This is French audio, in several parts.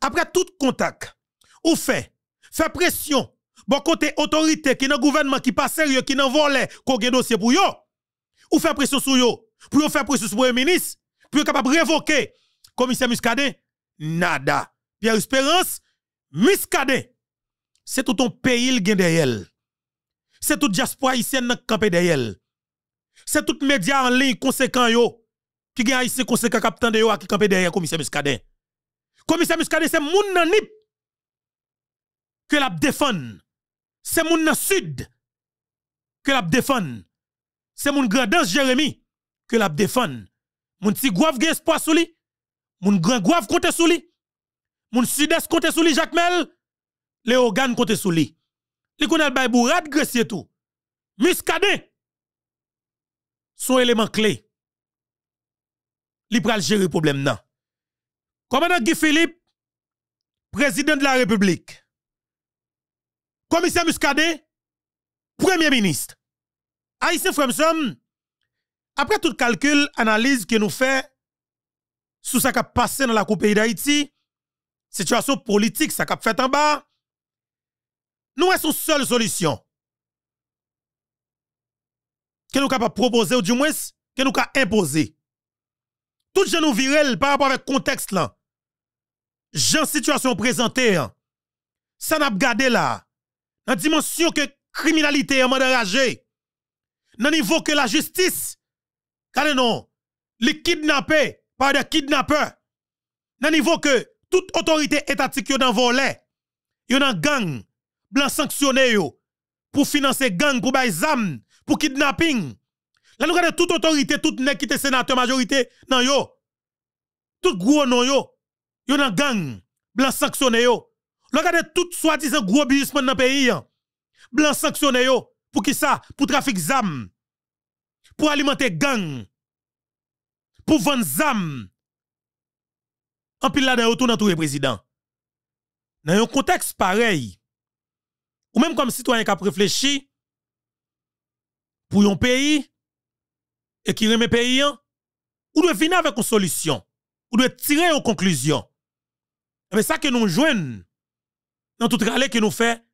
Après tout contact, ou fait, fait pression, bon côté autorité qui n'a gouvernement qui pas sérieux, qui n'a volé, qu'on a dossier pour yo, ou fait pression sur yo, pour faire pression sur le ministre, pour yo capable révoquer, commissaire Muscadet, nada. Pierre Espérance, Muscadet, c'est tout ton pays qui derrière. C'est tout diaspora haïtienne qui campé derrière. C'est tout média en ligne conséquent qui gagne ici, conséquent capitaine de yo qui campé derrière commissaire Muscadet. Commissaire Muscade, c'est moun nan nip que la C'est moun nan sud que la défend. C'est moun grandance Jérémy que la défend. Moun petit grave espoir sous lui. Moun grand gouave kote sous lui. sud-est kote sous lui Jacques Mel. Les organes côté sous lui. Li connaît bay bourade gressier tout. Muscadet son élément clé. Li pral gérer problème nan. Commandant Guy Philippe, président de la République. Commissaire Muscadet, premier ministre. Aïssé Fremsom, après tout calcul, analyse que nous fait sur ce qui a passé dans la Coupe d'Haïti, situation politique, ça qui a fait en bas, nous sommes une seule solution que nous capable proposer ou du moins que nous capable imposer. Tout gens nous virel par rapport avec contexte là présentée, situation présentée, hein. ça gardé là la, dimension que criminalité, criminalité an de Dans nan niveau que la justice. kade non, les kidnappés par de niveau nan niveau que toute autorité étatique volet. Il y a a gang, blanc sanctionné, pour financer gang, pour les zam, pour kidnapping. Là, nous regardons toute autorité, toute n'est qui sénateur majorité, non yo. Tout gros non yo yo nan gang blanc sanctionné yo regardez tout soi-disant gros businessman dans le pays blanc sanctionné yo pour qui ça pour trafic zam pour alimenter gang pour vendre zam en pile là dans autour dans les président dans un contexte pareil ou même comme citoyen qui a réfléchi pour un pays et qui remet pays, hein, ou doit venir avec une solution, ou doit tirer une conclusion. Mais eh ben, ça que nous jouons dans toute râle que nous fait,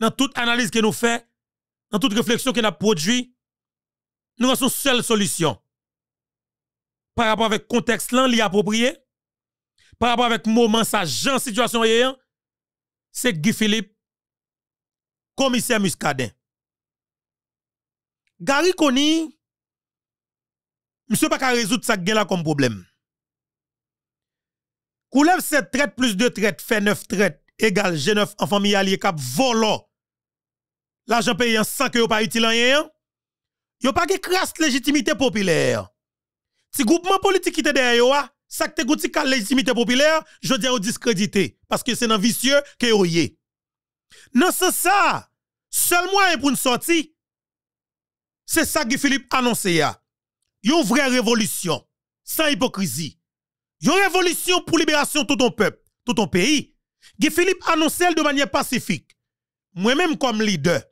dans toute analyse que nous fait, dans toute réflexion que nous produit, nous avons une seule solution. Par rapport avec le contexte là, approprié, par rapport avec le moment, sa genre, situation, c'est Guy Philippe, commissaire Muscadin. Gary Koni, monsieur pas qu'à résoudre ça comme problème. Koulev 7 traite plus deux traites fait 9 traites égale G9 en famille allié cap volant. L'argent payant sans que yo pas utile rien. a pas de crasse légitimité populaire. Si groupement politique qui était derrière ah, ça que te la légitimité populaire, je dis au discrédité parce que c'est dans vicieux que yo Non c'est ça. Seul moyen pour une sortie. C'est ça que Philippe annoncé ya. Ah. une vraie révolution sans hypocrisie. Une révolution pour libération tout ton peuple, tout ton pays. Guy Philippe annonce de manière pacifique. Moi-même comme leader,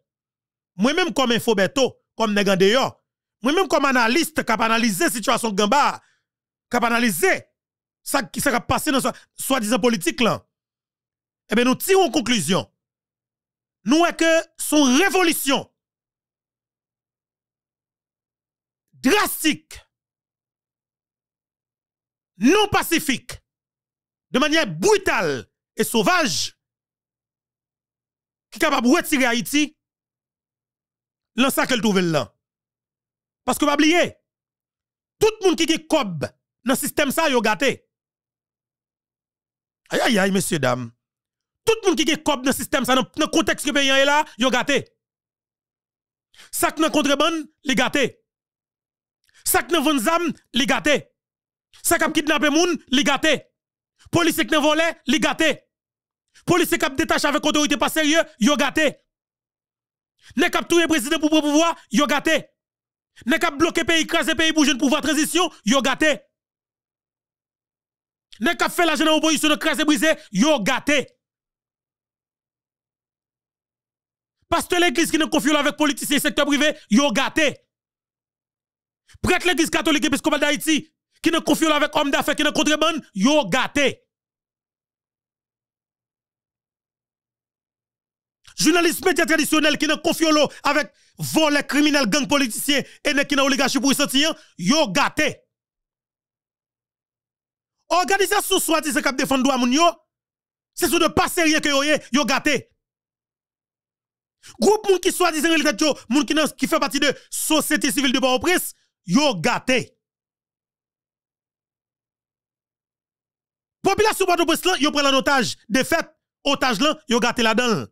moi-même comme infobeto, comme nègre moi-même comme analyste qui a analysé la situation de Gamba, qui analysé ce qui s'est passé dans soi-disant politique là. Eh bien, nous tirons conclusion. Nous est que son révolution drastique non pacifique, de manière brutale et sauvage, qui est capable de retirer Haïti, dans ça qu'elle trouve là. Parce que, pas oublier, tout le monde qui est cob dans le système, ça, est gâté. Aïe, aïe, aïe, messieurs, dames. Tout le monde qui est cob dans le système, ça, dans le contexte que pays est là, est gâté. Ça qui est contrebande, a gâté. Ça qui est dans gâté. Ça a kidnappé moun, li gâté. Police qui volé, li gâté. Police qui détaché avec autorité pas sérieux, yo gâté. Ne cap touye président pour pouvoir, yo gâté. Ne cap bloqué pays, crasé pays pour jeune pouvoir transition, yo gâté. Ne cap fait la jeune opposition de crasé brisé, yo gâté. que l'église qui ne confie avec politiciens et secteur privé, yo gâté. Prêtre l'église catholique et épiscopale d'Haïti, qui ne confie avec homme d'affaires, qui ne contrebande, yo gâté. Journalistes média traditionnels qui ne confie avec volets criminels, gangs politiciens et ne qui n'a oligarchie pour sortir, yo gâté. Organisation soi-disant qui les droit de yo, c'est ceux de pas sérieux que yo yo gâté. Groupe moun qui soi-disant qui fait partie de société civile de Port-au-Prince, yo gâté. Population port brest ils là, yo otage. De otage là, yo gâté là-dedans.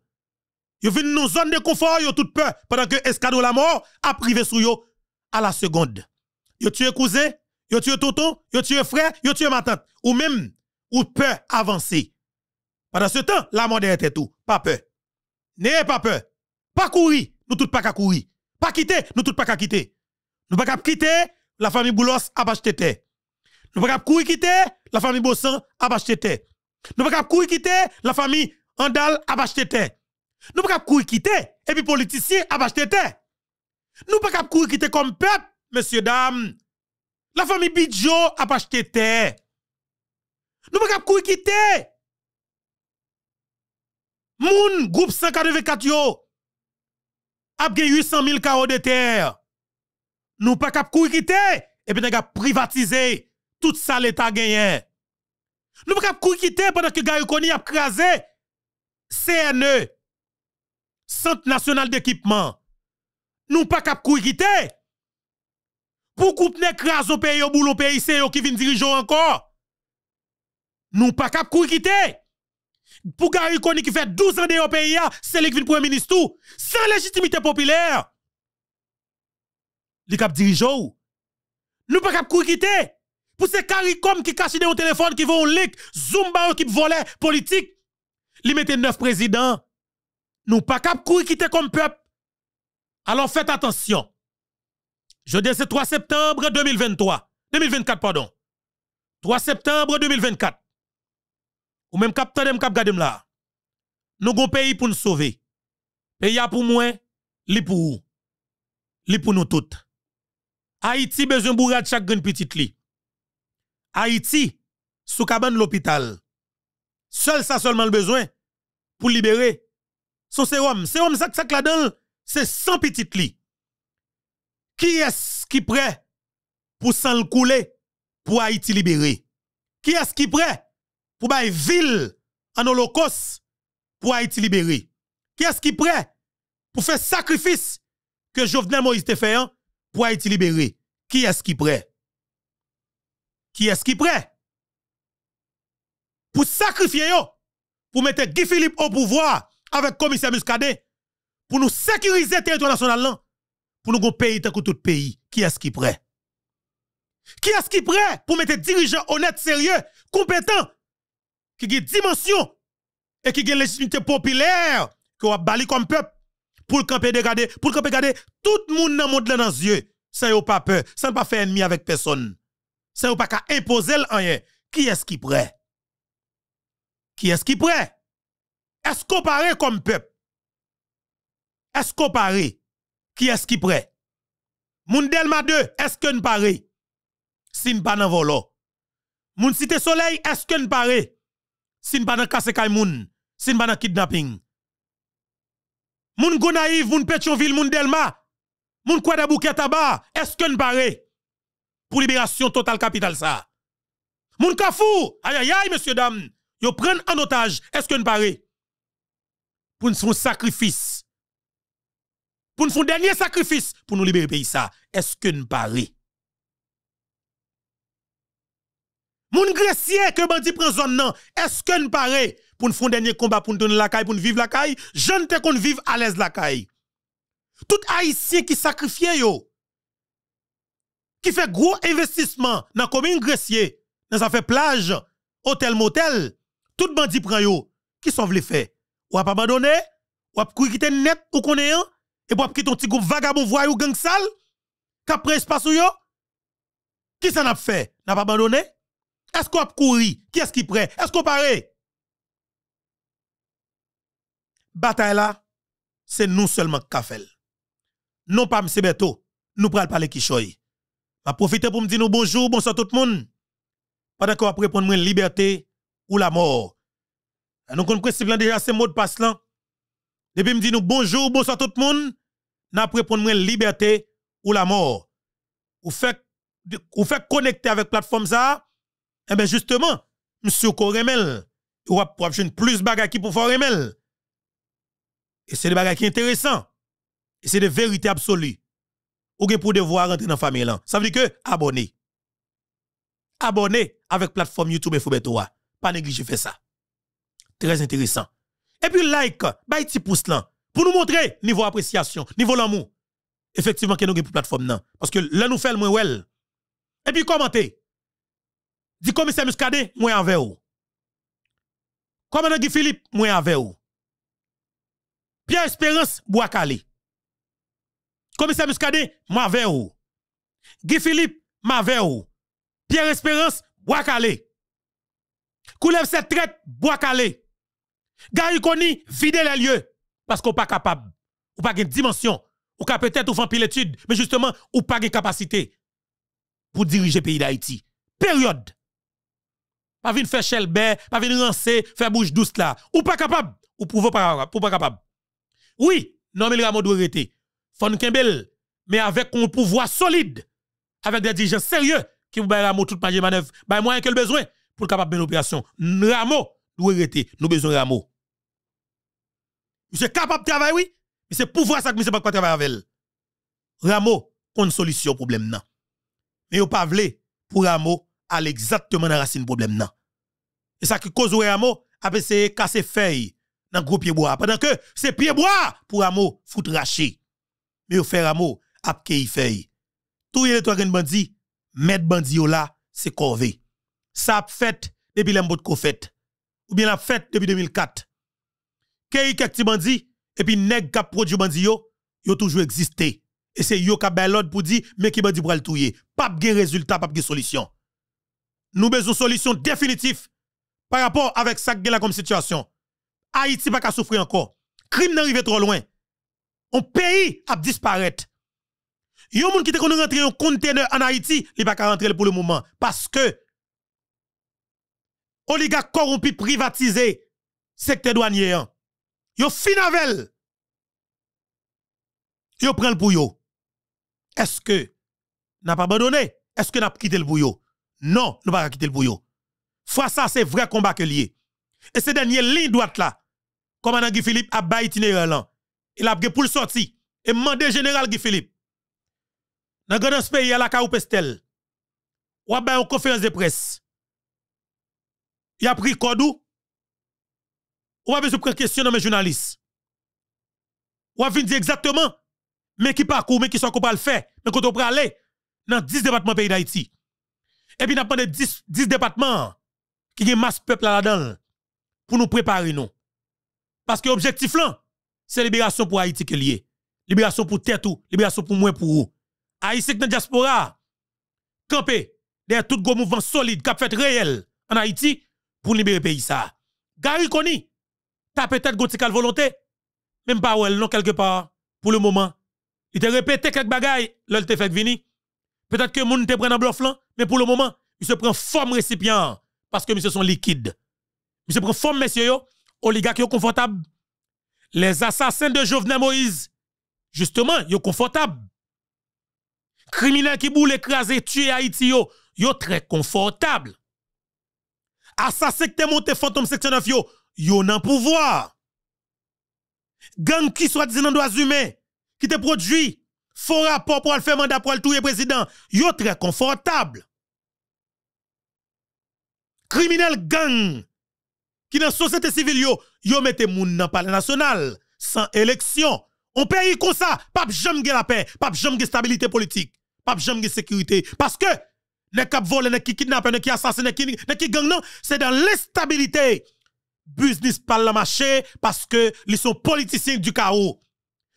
Yo dans une zone de confort, ils ont toute peur pendant que escadron la mort a privé sur yo à la seconde. Yo tué cousin, yo tué tonton, yo tué frère, yo tué ma tante ou même ou peur avancer. Pendant ce temps, la mort était tout, pas peur. N'ayez pas peur. Pas courir, nous tout pas qu'à courir. Pas quitter, nous tout pas qu'à quitter. Nous pas qu'à quitter, la famille Boulos a acheté nous ne pouvons pas quitter la famille Bossan à acheté. Nous ne pouvons pas quitter la famille Andal à acheté. Nous ne pouvons pas quitter et puis politicien à acheté. Nous pas pouvons pas quitter comme peuple, messieurs, dames. La famille Bidjo a acheté Nous ne pouvons pas quitter. Moun, groupe 184 yo, a gagné 800 000 carreaux de terre. Nous pas cap courir quitter et puis nous privatisé tout ça l'État gagné. Nous pouvons pas quitter pendant que Gary Koni a crasé CNE, Centre National d'Équipement. Nous pas cap quitter. Pour couper crase au pays, au boulot pays, c'est eux qui viennent diriger encore. Nous pas cap quitter. Pour Gary Koni qui fait 12 ans de pays, c'est lui qui vient premier ministre Sans légitimité populaire. Les cap dirigeants. Nous pas cap quitter. Pour ces CARICOM qui cachent des téléphones, qui vont leak, Zumba qui volait politique, ils neuf présidents. Nous pas cap courir quitter comme peuple. Alors faites attention. dis c'est 3 septembre 2023. 2024, pardon. 3 septembre 2024. Ou même cap tandem cap là. Nous avons pays pour nous sauver. Pays pour moi, li pour Li pour nous toutes. Haïti besoin bourrade chaque grande petite li. Haïti, sous cabane l'hôpital, seul ça seulement le besoin pour libérer son sérum. Sérum, ça, ça, là-dedans, c'est 100 petites lits. Qui est-ce qui prêt pour s'en couler pour Haïti libérer Qui est-ce qui prêt pour bailler ville en holocauste pour Haïti libérer Qui est-ce qui prêt pour faire sacrifice que Jovenel Moïse te fait hein, pour Haïti libérer Qui est-ce qui prêt? qui est-ce qui prêt pour sacrifier pour mettre Guy Philippe au pouvoir avec commissaire Muscadet, pour nous sécuriser le territoire national, pour nous payer tout que tout pays, qui est-ce qui prêt Qui est-ce qui prêt pour mettre dirigeants honnêtes, sérieux, compétents, qui ont dimension et qui ont légitimité populaire, qui ont bali comme peuple, pour le camper regarder, pour le camper tout le monde dans le monde dans les yeux, sans pas peur, sans pas faire ennemi avec personne c'est ou pas qu'à imposer rien. Qui est-ce qui prêt? Qui est-ce qui prêt? Est-ce qu'on paraît comme peuple? Est-ce qu'on paraît? Qui est-ce qui prêt? Moun Delma 2, est-ce que nous paraît? Si nous volo. Moun Cité Soleil, est-ce que nous paraît? Si nous pas dans casse moun, si nous pas kidnapping. Moun Gonaïve, moun Pétionville, moun Delma, moun Kouada est-ce que nous pour libération totale capitale ça. Moun kafou, aïe aïe aïe, monsieur dame, yo prenne en otage, est-ce que nous Pour nous faire sacrifice. Pour nous faire un dernier sacrifice pour nous libérer pays ça, est-ce que nous paraît? Moun grecier que bandit prend zone est-ce que nous pour nous faire un dernier combat pour nous donner la caille, pour nous vivre la caille? Je ne te qu'on vive à l'aise la caille. Tout haïtien qui sacrifie yo, qui fait gros investissement dans la commune Gressier, dans sa fait plage, hôtel motel, tout bandit prend qui s'en veut faire? Ou pas abandonné, ou a quitter net ou un et pour quitter un petit groupe vagabond voyou gang sale, qui prend espace yo? Qui s'en a fait? N'a pas abandonné? Est-ce qu'on a couru? Qui est-ce qui prêt? Est-ce qu'on paraît? Bataille là, c'est nous seulement fait. Non pas M. Beto, nous pas parler choye. Je profiter pour me dire bonjour, bonsoir tout le monde. Pendant qu'on va répondre liberté ou la mort. Nous on principe déjà, ces mot de passe là. Depuis me dit bonjour, bonsoir tout le monde, n'a répondre liberté ou la mort. Ou fait ou connecter avec plateforme ça, eh bien justement, monsieur Koremel, vous va plus de qui pour faire remel. Et c'est des bagages qui intéressant. Et c'est des vérités absolues ou pour devoir rentrer dans la famille. Ça veut dire que abonnez. Abonnez avec plateforme YouTube et Foubetoa. Pas négliger faire ça. Très intéressant. Et puis like, bah petit pouce là pour nous montrer niveau appréciation, niveau l'amour. Effectivement que nous pour plateforme là parce que là nous faisons le moins Et puis commentez. Dis commissaire Muscadet, moi avec vous. Commandant Guy Philippe, moi avec vous. Pierre Espérance Boakali. Commissaire Muscadet, ma vous. Guy Philippe, ma Pierre Espérance, bois calé. Koulev cette traite, bois calé. Gary Koni, vide les lieux. Parce qu'on pas capable. Ou pas de dimension. Ou ka peut-être ou fan l'étude, mais justement, ou pas de capacité pour diriger le pays d'Haïti. Période. Pas venir faire chelbert, pas venir rancer, faire bouche douce là. Ou pas capable. Ou pour pas capable. Oui, non mais le ramon doit arrêter. Fon mais avec un pouvoir solide, avec des dirigeants sérieux qui vous la mot toute page manœuvre. Bah, moyen que le besoin pour capable de l'opération. Ramo, nous arrêter, nous besoin de Ramo. Monsieur capable de travailler, oui, mais c'est pouvoir ça que monsieur pas travailler avec elle. Ramo, une solution au problème, non. Mais vous pas pour Ramo aller exactement dans la racine problème, non. Et ça qui cause Ramo, a c'est casser feuille dans le groupe bois, Pendant que c'est pied bois pour Ramo foutre raché mais au faire amour, ap y fait. Tout les trois bandits, mettre bandit là, c'est corvé. Ça a fait depuis l'embot de fait. Ou bien l'a fait depuis 2004. qui quelques bandit, et puis nèg qui produit bandit yo, a toujours existé. Et c'est yo qui e a l'ordre pour dire, mais qui bandit le touye. Pas de résultat, pas de solution. Nous besoin solution définitive par rapport avec ça qui comme situation. Haïti pas qu'à souffrir encore. Crime n'arrive trop loin un pays a disparaître. Yon moun qui te konnen rentrer un conteneur en Haïti, li pas rentrer pour le moment parce que oligarque corrompu privatisé secteur douanier hein. Yo finavel. Yo prend le bouillon. Est-ce que n'a pas abandonné Est-ce que n'a quitté le bouillon? Non, nous pas quitté le bouillon. yo. Fois ça c'est vrai combat que lié. Et ces derniers ligne droite là, comme Guy Philippe a ba itinéraire hein il a pour le sorti... Et mandé général Guy Philippe. Dans grand pays, il a la Kaou Pestel. Ou a une conférence de presse. Il a pris Kodou. Ou a besoin de question de mes journalistes. Ou a dire exactement, mais qui parcourent, mais qui sont pas le faire, mais on peut aller dans 10 départements pays d'Haïti. Et puis, de a 10, 10 départements qui ont masse peuple là-dedans pour nous préparer non. Parce que l'objectif là, c'est libération pour Haïti qui lié. Libération pour tête ou, libération pour moi pour vous. Haïti dans la diaspora, campé de tout gros mouvement solide qui fait réel en Haïti pour libérer le pays ça. Gary Koni, t'as peut-être la volonté, même pas ou elle, non quelque part, pour le moment. Il te répété quelques bagailles, là te fait venir. Peut-être que moun te prend un bluff là, mais pour le moment, il se prend forme récipient parce que monsieur sont liquides. se prend forme messieurs yo, qui sont confortable les assassins de Jovenel Moïse, justement, yo confortable. Criminels qui boule écraser, tuer Haïti, yo, yo très confortable. Assassins qui monté fantôme 69, yo, yo nan pouvoir. Gang qui soit disant droits humains, qui te produit font rapport pour le faire mandat pour le tout président, yo très confortable. Criminel gang qui dans la société civile, yo, yo mette moun dans palais national, sans élection. On paye comme ça, pas jamais la paix, pas jamais stabilité politique, pas jamais sécurité. Parce que, les cap volé, les qui kidnappent, les qui assassinent, les qui gang, non, c'est dans l'instabilité. Business par la marché parce que ils sont politiciens du chaos.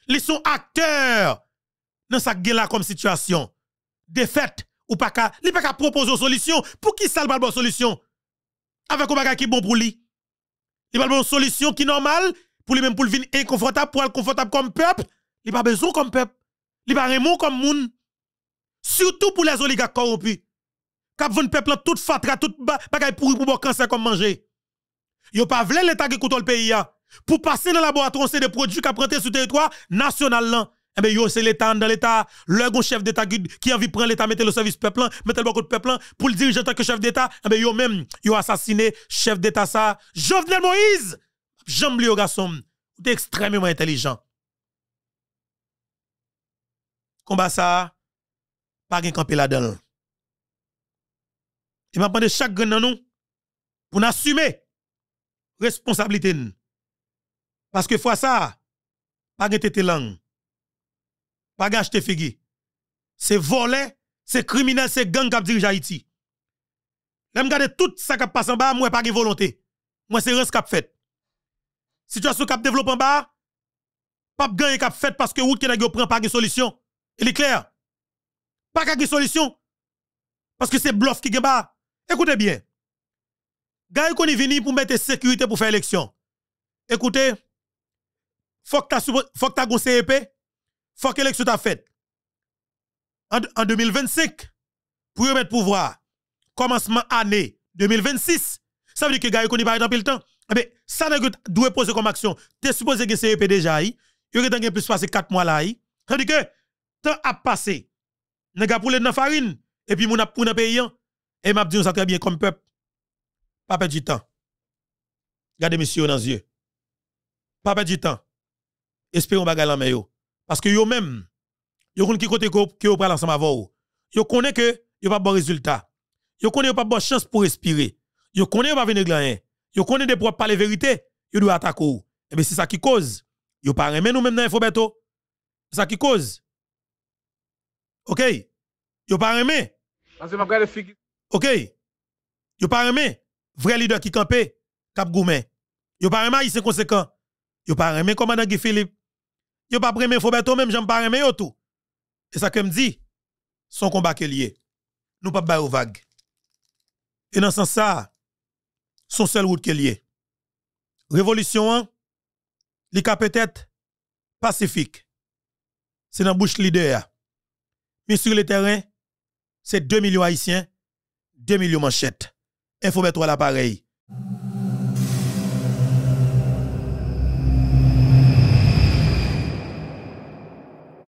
Ils sont acteurs dans sa la comme situation. Défaite ou pas qu'à, pas qu'à proposer une solution. Pour qui ça le bonne solution? Avec un bagage qui bon pour lui. Il pas besoin de solution qui est normale pour lui-même pour le venir inconfortable, pour être confortable comme peuple. Il pas besoin comme peuple. Il pas raison comme moun. Surtout pour les oligarques corrompus. Cap un peuple toute fatra, toute bagaille pourri pour boire cancer comme manger. Yo pas vle l'état qui contrôle le pays pour passer dans le laboratoire, c'est des produits qui apprennent sur le territoire national. Eh bien, yo, c'est l'État dans l'État. Le grand chef d'État qui a envie de prendre l'État, mettre le service peuple, hein, mettre le de de peuple, hein, pour le diriger tant que chef d'État, eh bien, yo même, yo assassiné chef d'État ça. Jovenel Moïse, j'aime le garçon, t'es extrêmement intelligent. Combat ça, pas de camper là-dedans. Et m'a de chaque grand nous pour assumer responsabilité. Parce que fois ça, pas de tête langue pas acheter C'est volé, c'est criminel, c'est gang qui dirige Haïti. Là, je tout ça qui passe en bas, moi, pas de volonté. Moi, c'est rien qui fait. Situation qui développe en bas, pas de gang qui fait parce que route qui prend pas de solution. E Il est clair. Pas de solution. Parce que c'est bluff qui est bas. Écoutez bien. Gars, qu'on est venu pour mettre sécurité pour faire élection. Écoutez, faut que tu as un CEP, faut que l'élection t'a faite. En, en, 2025, pour remettre pouvoir, commencement année 2026, ça veut dire que gars, il connaît pas dans le temps. Eh ben ça n'est que doit poser comme action. Tu es supposé que c'est e déjà, il y aurait plus passé 4 mois là. Ça veut dire que temps a passé. N'a pour les dans farine et puis mon a pour hein. et m'a dit ça très bien comme peuple. Pas perdre du temps. Regardez monsieur dans les yeux. Pas perdre du temps. Espérons bagarre en main parce que eux-mêmes, vous connaissez qui côté que vous prenez ensemble avant vous. Ils connaissent que vous pas bon résultat. vous connaissent pas bonne chance pour respirer. Ils connaissent pas venir rien. Ils connaissent des propres pas les vérité. Ils doivent attaquer. Et eh bien c'est ça qui cause. Ils pas remettre nous-mêmes dans l'infobeto. C'est ça qui cause. OK? Ils pas remettre. OK? Ils pas remettre. Vrai leader qui campait, cap gourmet. Ils pas remettre, c'est conséquent. Ils pas remettre commandant Guy Philippe yo pas mettre Fauberto même j'aime pas mais yo tout. Et ça que me dit son combat que lié. Nous pas bailler vague. Et dans ce sens ça son seul route que lié. Révolution an, li ka peut-être pacifique. C'est dans bouche leader Mais sur le terrain, c'est 2 millions haïtiens, 2 millions manchettes. il faut mettre l'appareil.